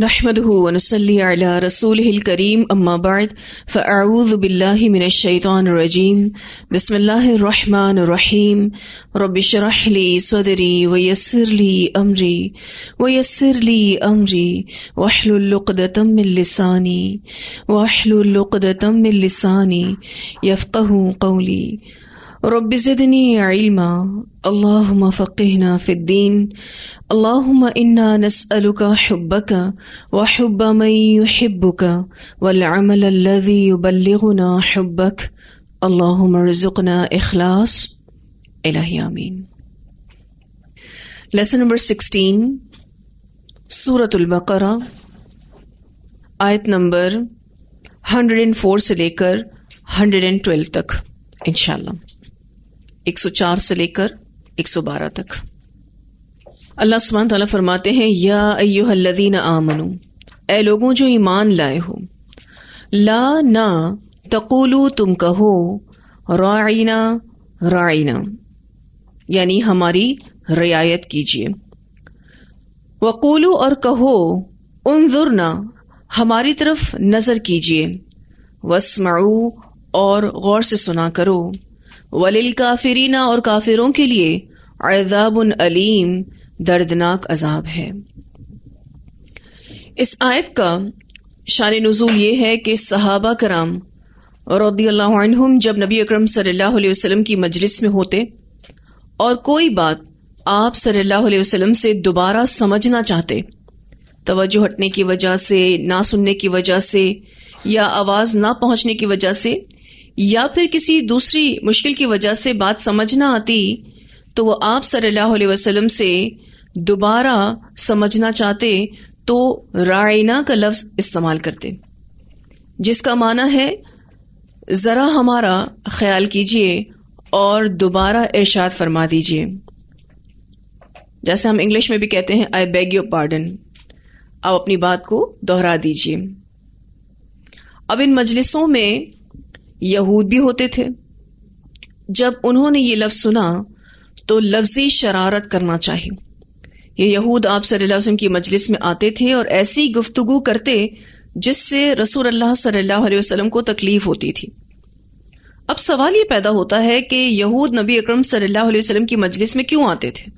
نحمده ونصلي على رسوله الكريم أما بعد فأعوذ بالله من الشيطان الرجيم بسم الله الرحمن الرحيم رب اشرح لي صدري ويسر لي أمري ويسر لي أمري واحلل اللقدة من لساني واحلل اللقدة من لساني يفقه قولي رب زدني علما اللهم فقهنا في الدين اللهم إنا نسألك حبك وحب من يحبك والعمل الذي يبلغنا حبك اللهم ارزقنا إخلاص إلهي آمين Lesson number 16 Surah Al-Baqarah आयत number 104 से लेकर 112 तक इंशाल्लाह 104 से लेकर 112 तक अल्लाह सुबहान तला फरमाते हैं या अयोहल्लदीन आमनु ए लोगों जो ईमान लाए हो ला ना तकुलू तुम कहो रायना राइना यानी हमारी रियायत कीजिए वकोलू और कहो उन उनजुरना हमारी तरफ नज़र कीजिए वसमाऊ और गौर से सुना करो वलिल काफिरीना और काफिरों के लिए अजाब अलीम दर्दनाक अजाब है इस आयत का शान नजूल ये है कि सहाबा कराम रदीम जब नबी अकरम सल्लल्लाहु अलैहि वसल्लम की मजलिस में होते और कोई बात आप सल्लल्लाहु अलैहि वसल्लम से दोबारा समझना चाहते तोज्जो हटने की वजह से ना सुनने की वजह से या आवाज़ ना पहुंचने की वजह से या फिर किसी दूसरी मुश्किल की वजह से बात समझ ना आती तो वो आप सल्लल्लाहु अलैहि वसल्लम से दोबारा समझना चाहते तो रायना का लफ्ज़ इस्तेमाल करते जिसका माना है ज़रा हमारा ख्याल कीजिए और दोबारा इर्शाद फरमा दीजिए जैसे हम इंग्लिश में भी कहते हैं आई बेग योर पार्डन आप अपनी बात को दोहरा दीजिए अब इन मजलिसों में यहूद भी होते थे जब उन्होंने ये लफ्ज सुना तो लफ्जी शरारत करना चाहिए ये यहूद आप सल्लम की मजलिस में आते थे और ऐसी गुफ्तगु करते जिससे रसूल अल्लाह सल्लल्लाहु अलैहि वसल्लम को तकलीफ होती थी अब सवाल ये पैदा होता है कि यहूद नबी अकरम सल्लल्लाहु अलैहि वसल्लम की मजलिस में क्यों आते थे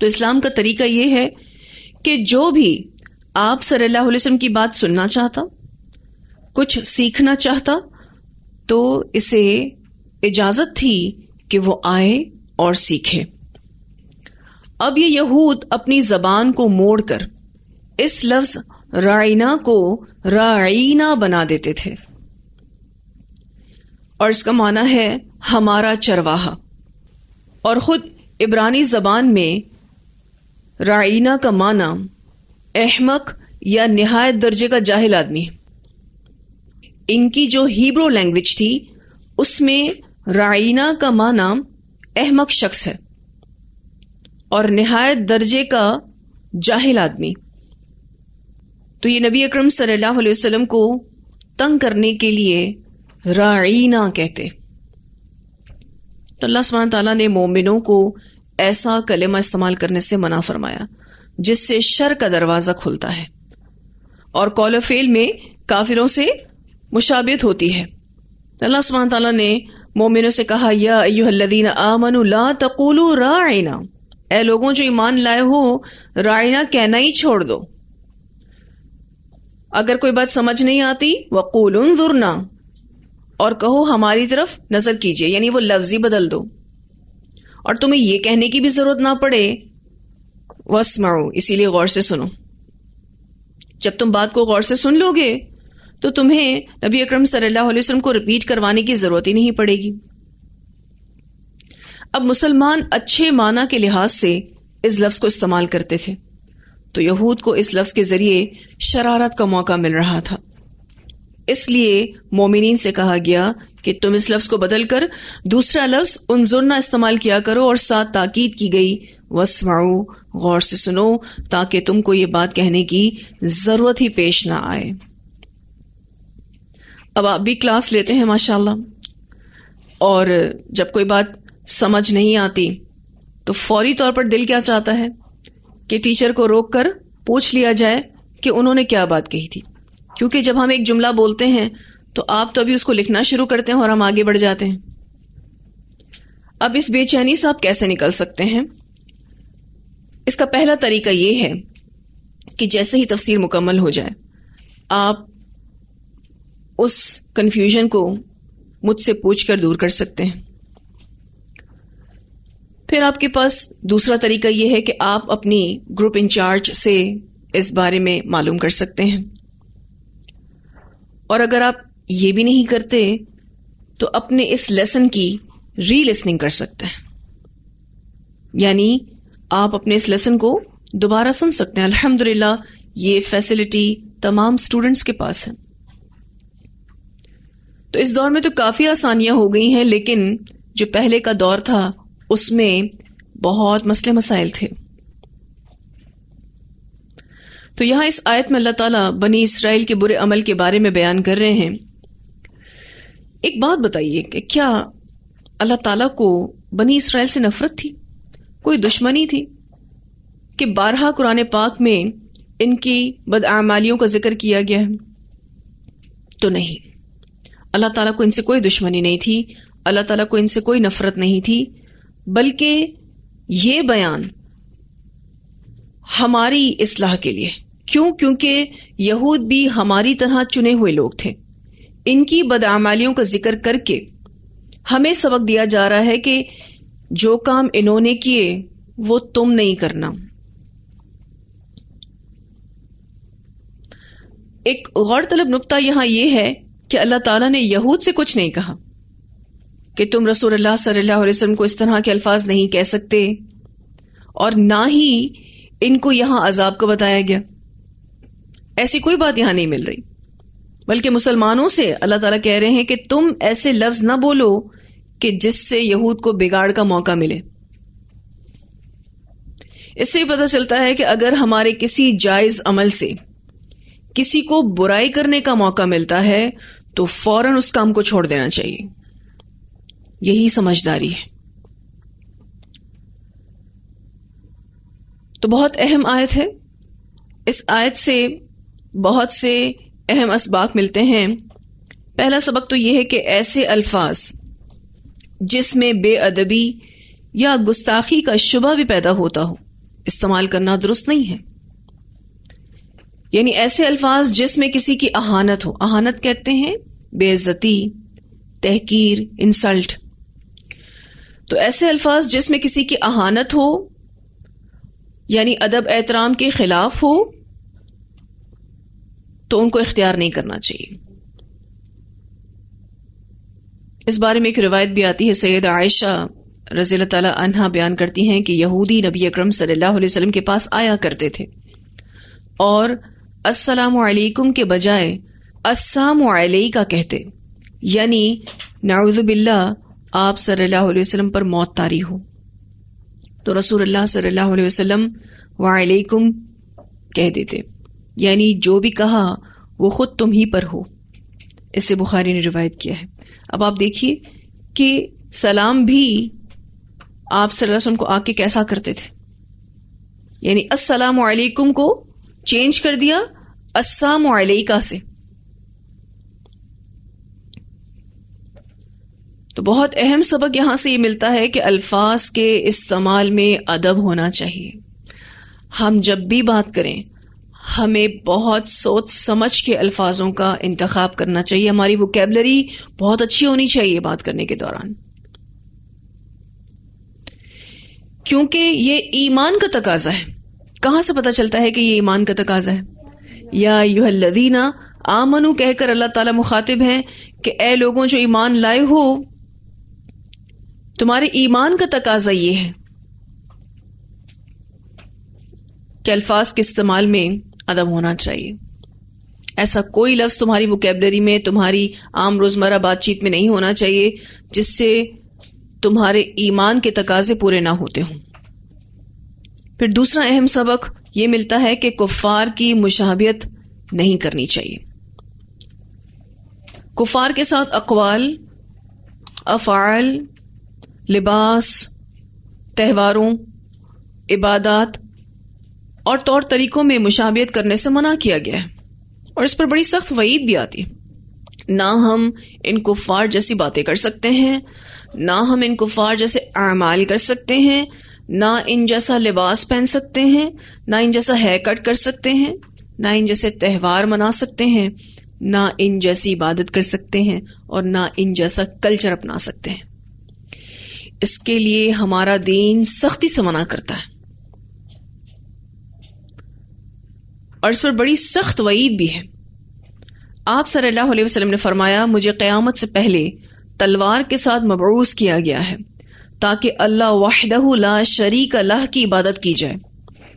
तो इस्लाम का तरीका यह है कि जो भी आप सल्लल्लाहु अलैहि वसल्लम की बात सुनना चाहता कुछ सीखना चाहता तो इसे इजाजत थी कि वो आए और सीखे अब ये यहूद अपनी जबान को मोड़कर इस लफ्ज राइना को राइना बना देते थे और इसका माना है हमारा चरवाहा और खुद इब्रानी जबान में राइना का माना अहमक या नहायत दर्जे का जाहिल आदमी है इनकी जो हीब्रो लैंग्वेज थी उसमें राइना का माना अहमक शख्स है और नहायत दर्जे का जाहिल आदमी तो ये नबी अकरम सल्लल्लाहु अलैहि वसल्लम को तंग करने के लिए राइना कहते तो अल्लाह सुबहान ने मोमिनों को ऐसा कलेमा इस्तेमाल करने से मना फरमाया जिससे शर का दरवाज़ा खुलता है और कॉलोफेल में काफिरों से मुशाबित होती है अल्लाह सुबहान तला ने मोमिनों से कहा या अयुहल्लदीन आमनु ला तकुलु राइना ए लोगों जो ईमान लाए हो राइना कहना ही छोड़ दो अगर कोई बात समझ नहीं आती वकूल जुरना और कहो हमारी तरफ नजर कीजिए यानी वो लफ्जी बदल दो और तुम्हें यह कहने की भी जरूरत ना पड़े वसमाओ इसीलिए गौर से सुनो जब तुम बात को गौर से सुन लोगे तो तुम्हें नबी अकरम सल्लल्लाहु अलैहि वसल्लम को रिपीट करवाने की ज़रूरत ही नहीं पड़ेगी अब मुसलमान अच्छे माना के लिहाज से इस लफ्ज़ को इस्तेमाल करते थे तो यहूद को इस लफ्ज़ के ज़रिए शरारत का मौका मिल रहा था इसलिए मोमिन से कहा गया कि तुम इस लफ्ज़ को बदलकर दूसरा लफ्ज़ उनजुरना इस्तेमाल किया करो और साथ ताकीद की गई वसमाओ गौर से सुनो ताकि तुमको ये बात कहने की ज़रूरत ही पेश ना आए अब आप भी क्लास लेते हैं माशाल्लाह और जब कोई बात समझ नहीं आती तो फौरी तौर पर दिल क्या चाहता है कि टीचर को रोक कर पूछ लिया जाए कि उन्होंने क्या बात कही थी क्योंकि जब हम एक जुमला बोलते हैं तो आप तो अभी उसको लिखना शुरू करते हैं और हम आगे बढ़ जाते हैं अब इस बेचैनी से आप कैसे निकल सकते हैं इसका पहला तरीका ये है कि जैसे ही तफसीर मुकम्मल हो जाए आप उस कन्फ्यूजन को मुझसे पूछ कर दूर कर सकते हैं फिर आपके पास दूसरा तरीका यह है कि आप अपनी ग्रुप इंचार्ज से इस बारे में मालूम कर सकते हैं और अगर आप ये भी नहीं करते तो अपने इस लेसन की री लिसनिंग कर सकते हैं यानी आप अपने इस लेसन को दोबारा सुन सकते हैं अल्हम्दुलिल्लाह ये फैसिलिटी तमाम स्टूडेंट्स के पास है तो इस दौर में तो काफ़ी आसानियां हो गई हैं लेकिन जो पहले का दौर था उसमें बहुत मसले मसाइल थे तो यहां इस आयत में अल्लाह ताला बनी इसराइल के बुरे अमल के बारे में बयान कर रहे हैं एक बात बताइए कि क्या अल्लाह ताला को बनी इसराइल से नफरत थी कोई दुश्मनी थी कि बारह कुरान पाक में इनकी बदआमालियों का जिक्र किया गया है तो नहीं अल्लाह ताला को इनसे कोई दुश्मनी नहीं थी अल्लाह ताला को इनसे कोई नफरत नहीं थी बल्कि ये बयान हमारी इसलाह के लिए क्यों क्योंकि यहूद भी हमारी तरह चुने हुए लोग थे इनकी बदामालियों का जिक्र करके हमें सबक दिया जा रहा है कि जो काम इन्होंने किए वो तुम नहीं करना एक गौरतलब नुकता यहां यह है कि अल्लाह ताला ने यहूद से कुछ नहीं कहा कि तुम रसूल सल्लल्लाहु अलैहि वसल्लम को इस तरह के अल्फाज नहीं कह सकते और ना ही इनको यहां अजाब को बताया गया ऐसी कोई बात यहां नहीं मिल रही बल्कि मुसलमानों से अल्लाह ताला कह रहे हैं कि तुम ऐसे लफ्ज ना बोलो कि जिससे यहूद को बिगाड़ का मौका मिले इससे पता चलता है कि अगर हमारे किसी जायज अमल से किसी को बुराई करने का मौका मिलता है तो फौरन उस काम को छोड़ देना चाहिए यही समझदारी है तो बहुत अहम आयत है इस आयत से बहुत से अहम इसबाक मिलते हैं पहला सबक तो यह है कि ऐसे अल्फाज जिसमें बेअदबी या गुस्ताखी का शुबा भी पैदा होता हो इस्तेमाल करना दुरुस्त नहीं है यानी ऐसे अल्फाज जिसमें किसी की अहानत हो अहानत कहते हैं बेइज्जती तहकीर इंसल्ट तो ऐसे अल्फाज जिसमें किसी की अहानत हो यानी अदब एहतराम के खिलाफ हो तो उनको इख्तियार नहीं करना चाहिए इस बारे में एक रिवायत भी आती है सैयद आयशा रजील तला बयान करती हैं कि यहूदी नबी अक्रम सल्लल्लाहु के पास आया करते थे और असलकुम के बजाय अस्साम का कहते यानी नाउज़बिल्ला आप सल्लल्लाहु अलैहि वसल्लम पर मौत तारी हो तो रसूल अल्लाह सल्लल्लाहु अलैहि वसल्लम वालेकुम कह देते यानी जो भी कहा वो ख़ुद तुम ही पर हो इससे बुखारी ने रिवायत किया है अब आप देखिए कि सलाम भी आप सल्लम को आके कैसा करते थे यानी अस्सलाम को चेंज कर दिया अस्साम अलैका से तो बहुत अहम सबक यहां से ये मिलता है कि अल्फाज के इस्तेमाल में अदब होना चाहिए हम जब भी बात करें हमें बहुत सोच समझ के अल्फाजों का इंतखब करना चाहिए हमारी वोकेबलरी बहुत अच्छी होनी चाहिए बात करने के दौरान क्योंकि ये ईमान का तकाजा है कहां से पता चलता है कि ये ईमान का तकाजा है या युहल्लदीना आमनु कहकर अल्लाह ताला मुखातिब हैं कि ए लोगों जो ईमान लाए हो तुम्हारे ईमान का तकाजा ये है कि अल्फाज के इस्तेमाल में अदब होना चाहिए ऐसा कोई लफ्ज़ तुम्हारी वोकेबलरी में तुम्हारी आम रोज़मर्रा बातचीत में नहीं होना चाहिए जिससे तुम्हारे ईमान के तकाजे पूरे ना होते हों फिर दूसरा अहम सबक ये मिलता है कि कुफ़ार की मुशाबियत नहीं करनी चाहिए कुफ़ार के साथ अकवाल अफ़ाल लिबास त्यौहारों इबादत और तौर तरीक़ों में मुशाबियत करने से मना किया गया है और इस पर बड़ी सख्त वईद भी आती है ना हम इन कुफ़ार जैसी बातें कर सकते हैं ना हम इन कुफ़ार जैसे अमाल कर सकते हैं ना इन जैसा लिबास पहन सकते हैं ना इन जैसा हेयर कट कर सकते हैं ना इन जैसे त्यौहार मना सकते हैं ना इन जैसी इबादत कर सकते हैं और ना इन जैसा कल्चर अपना सकते हैं इसके लिए हमारा दीन सख्ती से मना करता है और इस पर बड़ी सख्त वईद भी है आप सल्लल्लाहु अलैहि वसल्लम ने फरमाया मुझे क़्यामत से पहले तलवार के साथ मबूस किया गया है ताकि अल्लाह वाहदहू ला शरीक अल्लाह की इबादत की जाए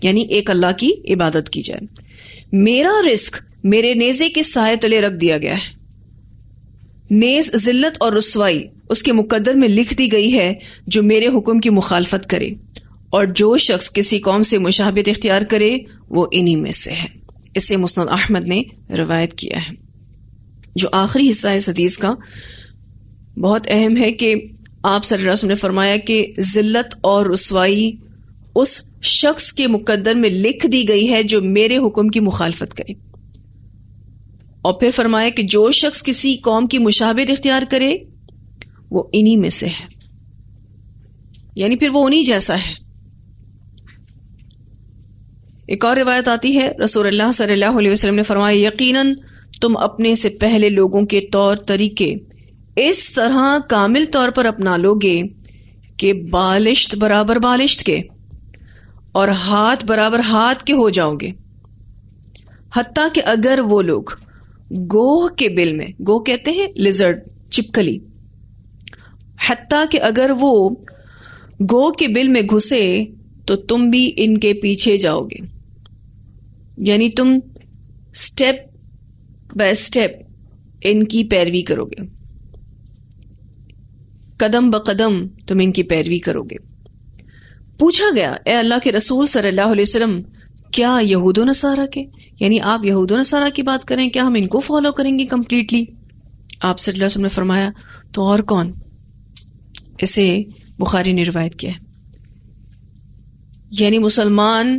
यानी एक अल्लाह की इबादत की जाए मेरा रिस्क मेरे नेजे के साय तले रख दिया गया है नेज जिल्लत और रसवाई उसके मुकद्दर में लिख दी गई है जो मेरे हुक्म की मुखालफत करे और जो शख्स किसी कौम से मुशाबत इख्तियार करे वो इन्हीं में से है इसे मुस्द अहमद ने रवायत किया है जो आखिरी हिस्सा है इस हदीस का बहुत अहम है कि आप सल्लल्लाहु ने फरमाया कि जिल्लत और रसवाई उस शख्स के मुकदर में लिख दी गई है जो मेरे हुक्म की मुखालफत करे और फिर फरमाया कि जो शख्स किसी कौम की मुशाबिर इख्तियार करे वो इन्हीं में से है यानी फिर वो उन्हीं जैसा है एक और रिवायत आती है रसूल सल्लल्लाहु अलैहि ने फरमाया यकीनन तुम अपने से पहले लोगों के तौर तरीके इस तरह कामिल तौर पर अपना लोगे कि बालिश्त बराबर बालिश्त के और हाथ बराबर हाथ के हो जाओगे हती कि अगर वो लोग गोह के बिल में गोह कहते हैं लिजर्ड चिपकली हती कि अगर वो गोह के बिल में घुसे तो तुम भी इनके पीछे जाओगे यानी तुम स्टेप बाय स्टेप इनकी पैरवी करोगे कदम ब कदम तुम इनकी पैरवी करोगे पूछा गया ए अल्लाह के रसूल सल्लाम क्या यहूदो नसारा के यानी आप यहूदो नसारा की बात करें क्या हम इनको फॉलो करेंगे कम्प्लीटली आप सल्लल्लाहु ने फरमाया तो और कौन इसे बुखारी ने रिवायत किया है यानी मुसलमान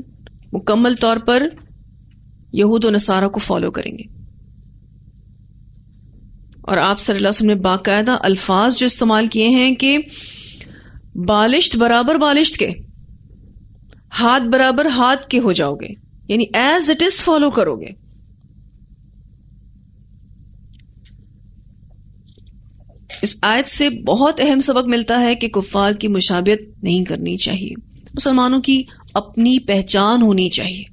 मुकम्मल तौर पर यहूद नसारा को फॉलो करेंगे और आप सल्लल्लाहु ने बाकायदा अल्फाज जो इस्तेमाल किए हैं कि बालिश्त बराबर बालिश्त के हाथ बराबर हाथ के हो जाओगे यानी एज इट इज फॉलो करोगे इस आयत से बहुत अहम सबक मिलता है कि कुफार की मुशाबियत नहीं करनी चाहिए मुसलमानों की अपनी पहचान होनी चाहिए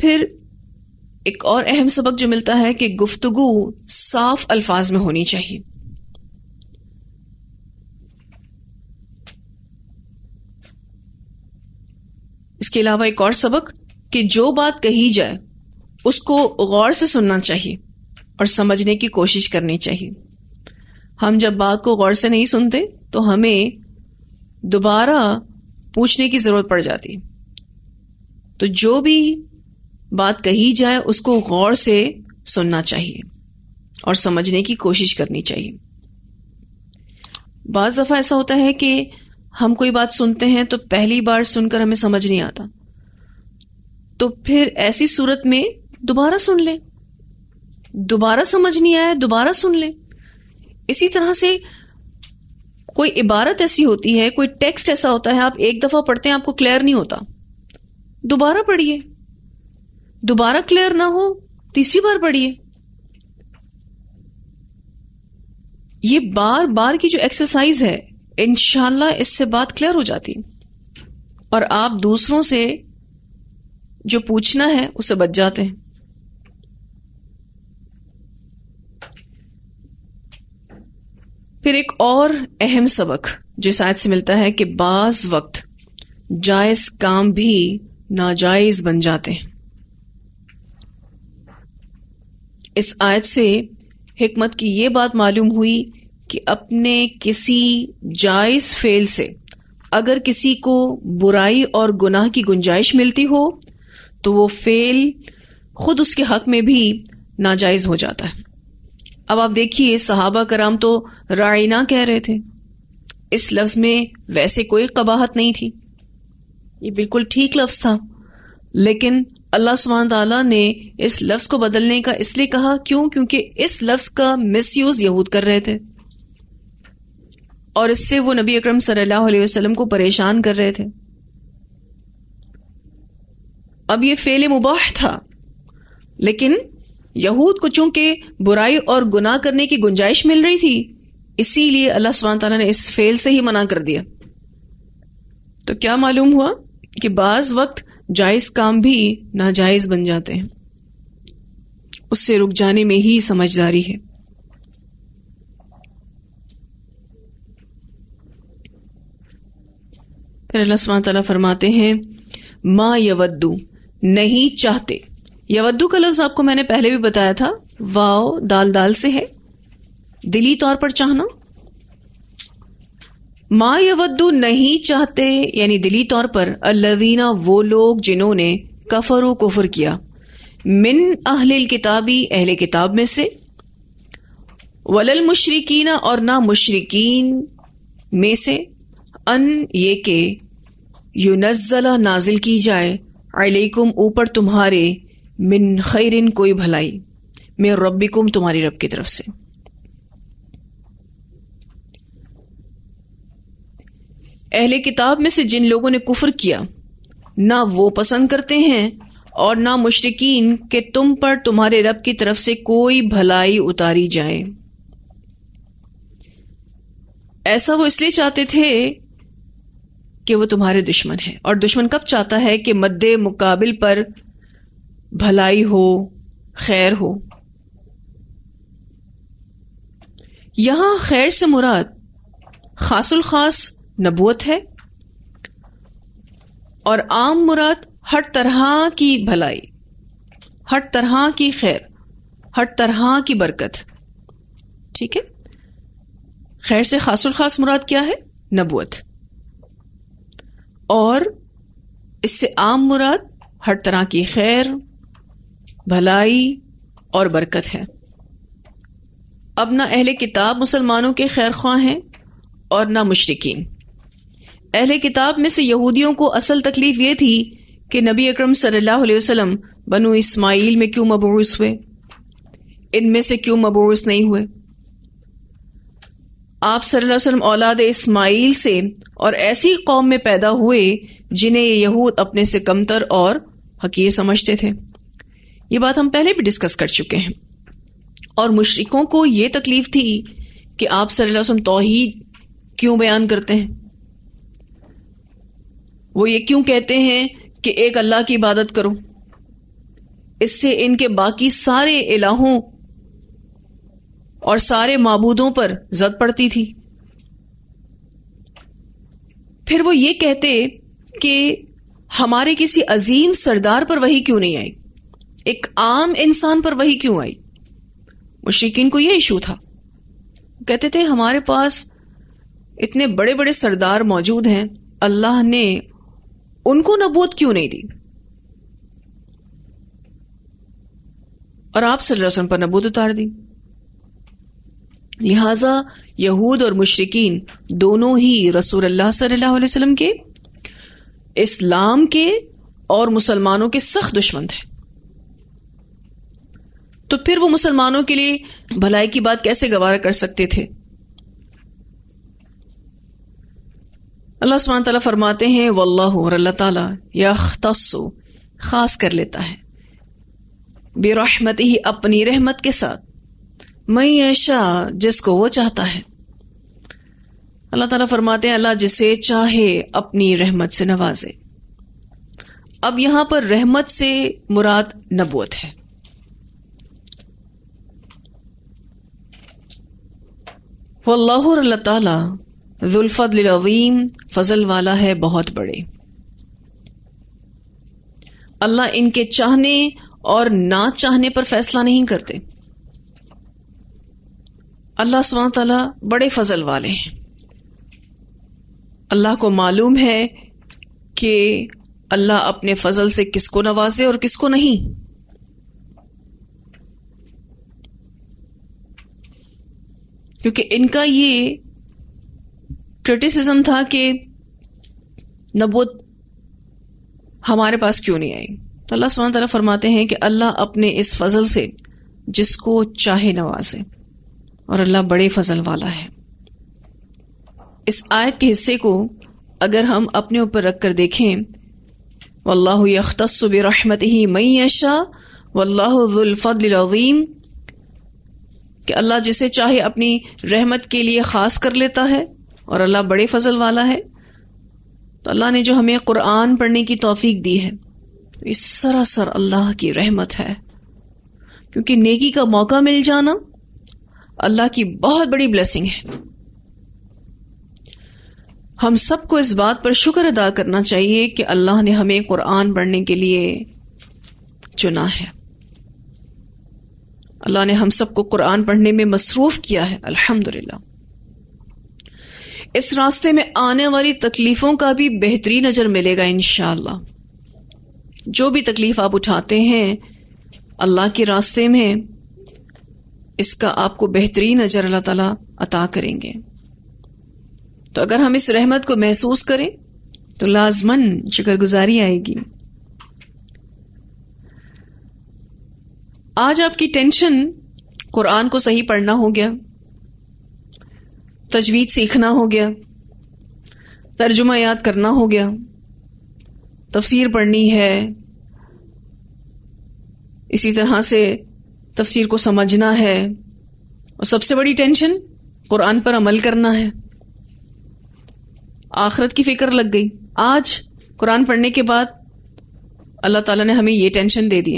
फिर एक और अहम सबक जो मिलता है कि गुफ्तगु साफ अल्फाज में होनी चाहिए इसके अलावा एक और सबक कि जो बात कही जाए उसको गौर से सुनना चाहिए और समझने की कोशिश करनी चाहिए हम जब बात को गौर से नहीं सुनते तो हमें दोबारा पूछने की ज़रूरत पड़ जाती तो जो भी बात कही जाए उसको गौर से सुनना चाहिए और समझने की कोशिश करनी चाहिए बाज दफ़ा ऐसा होता है कि हम कोई बात सुनते हैं तो पहली बार सुनकर हमें समझ नहीं आता तो फिर ऐसी सूरत में दोबारा सुन लें दोबारा समझ नहीं आया दोबारा सुन लें इसी तरह से कोई इबारत ऐसी होती है कोई टेक्स्ट ऐसा होता है आप एक दफ़ा पढ़ते हैं आपको क्लियर नहीं होता दोबारा पढ़िए दोबारा क्लियर ना हो तीसरी बार पढ़िए ये बार बार की जो एक्सरसाइज है इनशाला इससे बात क्लियर हो जाती और आप दूसरों से जो पूछना है उसे बच जाते हैं फिर एक और अहम सबक जो शायद से मिलता है कि बाज वक्त जायज काम भी नाजायज बन जाते हैं इस आयत से हमत की ये बात मालूम हुई कि अपने किसी जायज फेल से अगर किसी को बुराई और गुनाह की गुंजाइश मिलती हो तो वो फेल खुद उसके हक में भी नाजायज हो जाता है अब आप देखिए सहाबा कराम तो रायना कह रहे थे इस लफ्ज में वैसे कोई कबाहत नहीं थी ये बिल्कुल ठीक लफ्ज था लेकिन अल्लाह सुबहान तला ने इस लफ्ज को बदलने का इसलिए कहा क्यों क्योंकि इस लफ्ज का मिस यूज यहूद कर रहे थे और इससे वो नबी अकरम सल्लल्लाहु अलैहि वसल्लम को परेशान कर रहे थे अब ये फेल मुबाह था लेकिन यहूद को चूंकि बुराई और गुनाह करने की गुंजाइश मिल रही थी इसीलिए अल्लाह सुबहान तला ने इस फेल से ही मना कर दिया तो क्या मालूम हुआ कि बाज वक्त जायज काम भी नाजायज बन जाते हैं उससे रुक जाने में ही समझदारी है फिर अल्लाह तला फरमाते हैं माँ यवद्दू नहीं चाहते यवद्दू का लफ्ज आपको मैंने पहले भी बताया था वाओ दाल दाल से है दिली तौर पर चाहना माँ यवद्दू नहीं चाहते यानी दिली तौर पर अल्लवीना वो लोग जिन्होंने कफर व कुफर किया मिन अहल किताबी अहले किताब में से वलल मुशरकिन और ना मुशरकिन में से अन ये के युनजला नाजिल की जाए अलैकुम ऊपर तुम्हारे मिन खैरिन कोई भलाई मैं रब्बिकुम तुम्हारी रब की तरफ से अहले किताब में से जिन लोगों ने कुफर किया ना वो पसंद करते हैं और ना मुशरकिन के तुम पर तुम्हारे रब की तरफ से कोई भलाई उतारी जाए ऐसा वो इसलिए चाहते थे कि वो तुम्हारे दुश्मन है और दुश्मन कब चाहता है कि मद्द मुकाबिल पर भलाई हो खैर हो यहां खैर से मुराद खासुल खास नबूत है और आम मुराद हर तरह की भलाई हर तरह की खैर हर तरह की बरकत ठीक है खैर से खासुल खास मुराद क्या है नबूत और इससे आम मुराद हर तरह की खैर भलाई और बरकत है अब ना अहले किताब मुसलमानों के खैर ख्वाह हैं और ना मुशरकिन अहले किताब में से यहूदियों को असल तकलीफ ये थी कि नबी अकरम सल्लल्लाहु अलैहि वसल्लम बनु इस्माइल में क्यों मबूस हुए इनमें से क्यों मबूस नहीं हुए आप सल्लल्लाहु अलैहि वसल्लम औलाद इस्माइल से और ऐसी कौम में पैदा हुए जिन्हें ये यहूद अपने से कमतर और हकीर समझते थे ये बात हम पहले भी डिस्कस कर चुके हैं और मुशरकों को ये तकलीफ थी कि आप सल्लल्लाहु अलैहि वसल्लम तौहीद क्यों बयान करते हैं वो ये क्यों कहते हैं कि एक अल्लाह की इबादत करो इससे इनके बाकी सारे इलाहों और सारे मबूदों पर जद पड़ती थी फिर वो ये कहते कि हमारे किसी अजीम सरदार पर वही क्यों नहीं आई एक आम इंसान पर वही क्यों आई मुश्किन को ये इशू था कहते थे हमारे पास इतने बड़े बड़े सरदार मौजूद हैं अल्लाह ने उनको नबूत क्यों नहीं दी और आप सल्लम पर नबूत उतार दी लिहाजा यहूद और मुशरकिन दोनों ही रसूल अल्लाह सल्लल्लाहु अलैहि वसल्लम के इस्लाम के और मुसलमानों के सख्त दुश्मन थे तो फिर वो मुसलमानों के लिए भलाई की बात कैसे गवारा कर सकते थे अल्लाह सुबहान तला फरमाते हैं वल्लाह और अल्लाह ताला यख्तस्सु खास कर लेता है बेरोहमत ही अपनी रहमत के साथ मई ऐशा जिसको वो चाहता है अल्लाह तला फरमाते हैं अल्लाह जिसे चाहे अपनी रहमत से नवाजे अब यहां पर रहमत से मुराद नबोत है वल्लाह और अल्लाह ताला जुल्फ़तलवीम फजल वाला है बहुत बड़े अल्लाह इनके चाहने और ना चाहने पर फैसला नहीं करते अल्लाह सुबह तला बड़े फजल वाले हैं अल्लाह को मालूम है कि अल्लाह अपने फजल से किसको नवाजे और किसको नहीं क्योंकि इनका ये क्रिटिसिज्म था कि नबूत हमारे पास क्यों नहीं आई तो अल्लाह सुबह तला फरमाते हैं कि अल्लाह अपने इस फजल से जिसको चाहे नवाजे और अल्लाह बड़े फजल वाला है इस आयत के हिस्से को अगर हम अपने ऊपर रख कर देखें वल्लाह अख्तसुब रहमत ही मई अशा वल्लाफ़लफ़ीम कि अल्लाह जिसे चाहे अपनी रहमत के लिए ख़ास कर लेता है और अल्लाह बड़े फजल वाला है तो अल्लाह ने जो हमें कुरान पढ़ने की तोफीक दी है तो इस सरासर अल्लाह की रहमत है क्योंकि नेकी का मौका मिल जाना अल्लाह की बहुत बड़ी ब्लेसिंग है हम सबको इस बात पर शुक्र अदा करना चाहिए कि अल्लाह ने हमें कुरान पढ़ने के लिए चुना है अल्लाह ने हम सबको कुरान पढ़ने में मसरूफ़ किया है अल्हम्दुलिल्लाह इस रास्ते में आने वाली तकलीफों का भी बेहतरीन नजर मिलेगा इन जो भी तकलीफ आप उठाते हैं अल्लाह के रास्ते में इसका आपको बेहतरीन नजर अल्लाह ताला अता करेंगे तो अगर हम इस रहमत को महसूस करें तो लाजमन शुक्रगुजारी आएगी आज आपकी टेंशन कुरान को सही पढ़ना हो गया तजवीज़ सीखना हो गया तर्जुमा याद करना हो गया तफसीर पढ़नी है इसी तरह से तफसीर को समझना है और सबसे बड़ी टेंशन कुरान पर अमल करना है आखरत की फिक्र लग गई आज कुरान पढ़ने के बाद अल्लाह ताला ने हमें ये टेंशन दे दी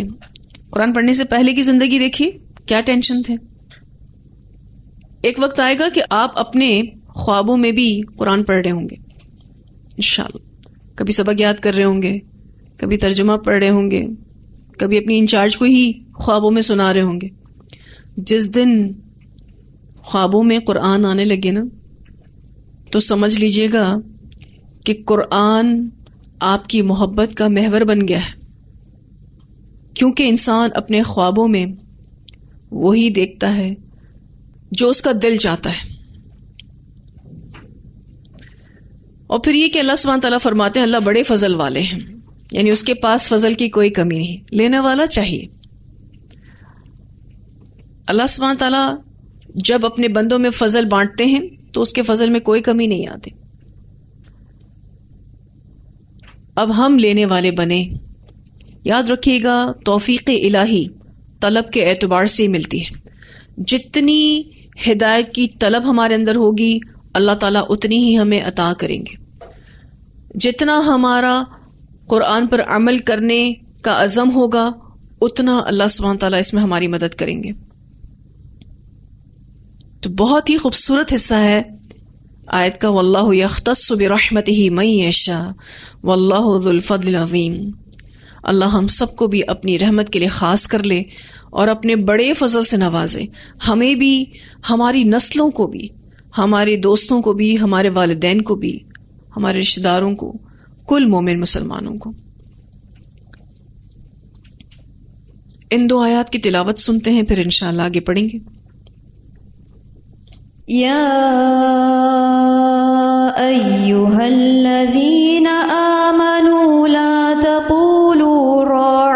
कुरान पढ़ने से पहले की ज़िंदगी देखी क्या टेंशन थे एक वक्त आएगा कि आप अपने ख्वाबों में भी कुरान पढ़ रहे होंगे इन कभी सबक याद कर रहे होंगे कभी तर्जुमा पढ़ रहे होंगे कभी अपनी इंचार्ज को ही ख्वाबों में सुना रहे होंगे जिस दिन ख्वाबों में कुरान आने लगे ना तो समझ लीजिएगा कि कुरान आपकी मोहब्बत का महवर बन गया है क्योंकि इंसान अपने ख्वाबों में वही देखता है जो उसका दिल चाहता है और फिर ये कि अल्लाह सुबह तला फरमाते हैं अल्लाह बड़े फजल वाले हैं यानी उसके पास फजल की कोई कमी नहीं लेने वाला चाहिए अल्लाह सुबह तला जब अपने बंदों में फजल बांटते हैं तो उसके फजल में कोई कमी नहीं आती अब हम लेने वाले बने याद रखिएगा तोफीक इलाही तलब के एतबार से मिलती है जितनी हिदायत की तलब हमारे अंदर होगी अल्लाह ताला उतनी ही हमें अता करेंगे जितना हमारा कुरान पर अमल करने का अज़म होगा उतना अल्लाह सुबह ताला इसमें हमारी मदद करेंगे तो बहुत ही खूबसूरत हिस्सा है आयत का वल्लाह यख्तसबिरहमत ही मई ऐशा वल्लाफ़ल अल्लाह हम सबको भी अपनी रहमत के लिए ख़ास कर ले और अपने बड़े फजल से नवाजे हमें भी हमारी नस्लों को भी हमारे दोस्तों को भी हमारे वालदेन को भी हमारे रिश्तेदारों को कुल मोमिन मुसलमानों को इन दो आयात की तिलावत सुनते हैं फिर इंशाल्लाह आगे पढ़ेंगे या अय्युहल्लज़ीन आमनू ला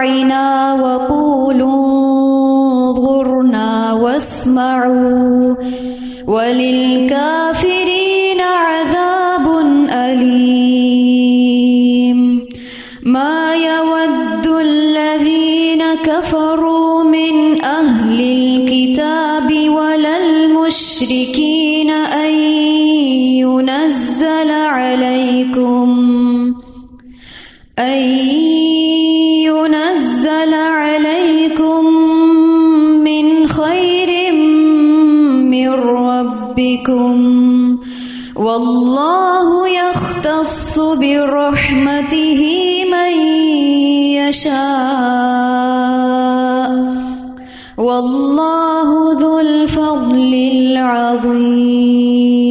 أطعنا وقولوا انظرنا واسمعوا وللكافرين عذاب أليم ما يود الذين كفروا من أهل الكتاب ولا المشركين أن ينزل عليكم أن بكم والله يختص برحمته من يشاء والله ذو الفضل العظيم